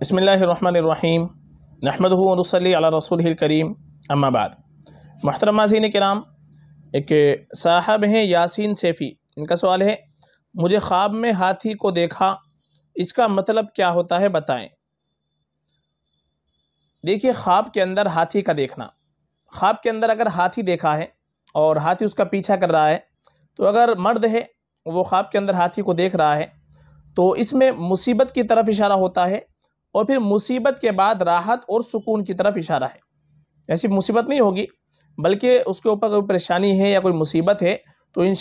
बसमीम नहमदूसली रसूल करीम अम्माबाद मोहतरमा जीन नाम एक साहब हैं यासीन सेफ़ी इनका सवाल है मुझे ख्वाब में हाथी को देखा इसका मतलब क्या होता है बताएं देखिए ख्वाब के अंदर हाथी का देखना ख्वाब के अंदर अगर हाथी देखा है और हाथी उसका पीछा कर रहा है तो अगर मर्द है वो ख्वाब के अंदर हाथी को देख रहा है तो इसमें मुसीबत की तरफ इशारा होता है और फिर मुसीबत के बाद राहत और सुकून की तरफ इशारा है ऐसी मुसीबत नहीं होगी बल्कि उसके ऊपर कोई परेशानी है या कोई मुसीबत है तो इन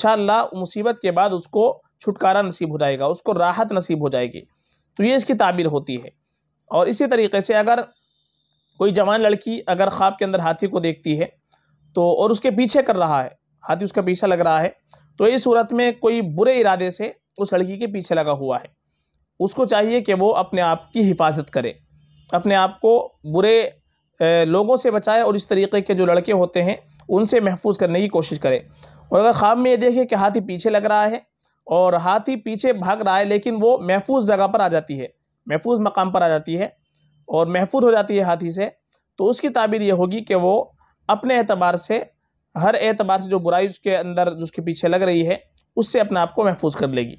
मुसीबत के बाद उसको छुटकारा नसीब हो जाएगा उसको राहत नसीब हो जाएगी तो ये इसकी ताबीर होती है और इसी तरीके से अगर कोई जवान लड़की अगर ख्वाब के अंदर हाथी को देखती है तो और उसके पीछे कर रहा है हाथी उसका पीछा लग रहा है तो इस सूरत में कोई बुरे इरादे से उस लड़की के पीछे लगा हुआ है उसको चाहिए कि वो अपने आप की हिफाजत करे अपने आप को बुरे लोगों से बचाए और इस तरीके के जो लड़के होते हैं उनसे महफूज करने की कोशिश करें और अगर ख्वाब में ये देखे कि हाथी पीछे लग रहा है और हाथी पीछे भाग रहा है लेकिन वो महफूज जगह पर आ जाती है महफूज मकाम पर आ जाती है और महफूज हो जाती है हाथी से तो उसकी ताबीर ये होगी कि वो अपने एतबार से हर एतबार से जो बुराई उसके अंदर जो उसके पीछे लग रही है उससे अपने आप को महफूज कर लेगी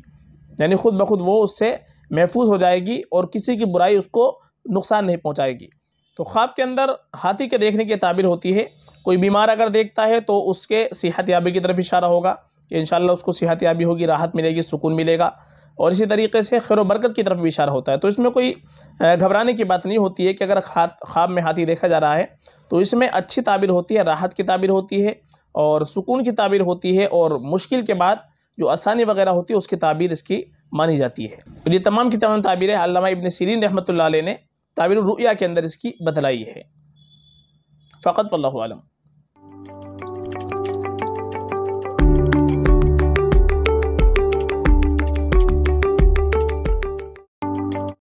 यानी ख़ुद ब खुद वो उससे महफूज हो जाएगी और किसी की बुराई उसको नुकसान नहीं पहुँचाएगी तो ख्वाब के अंदर हाथी के देखने की ताबीर होती है कोई बीमार अगर देखता है तो उसके सेहत याबी की तरफ इशारा होगा कि इन उसको सेहत याबी होगी राहत मिलेगी सुकून मिलेगा और इसी तरीके से खैर बरकत की तरफ भी इशारा होता है तो इसमें कोई घबराने की बात नहीं होती है कि अगर ख्वाब में हाथी देखा जा रहा है तो इसमें अच्छी ताबीर होती है राहत की ताबीर होती है और सुकून की ताबीर होती है और मुश्किल के बाद जो आसानी वगैरह होती है उसकी ताबीर इसकी मानी जाती है और ये तमाम की तमाम ताबीरें अलामा इबन सीरीन रहमत ने ताबीर रुया के अंदर इसकी बतलाई है फ़कत वल्लम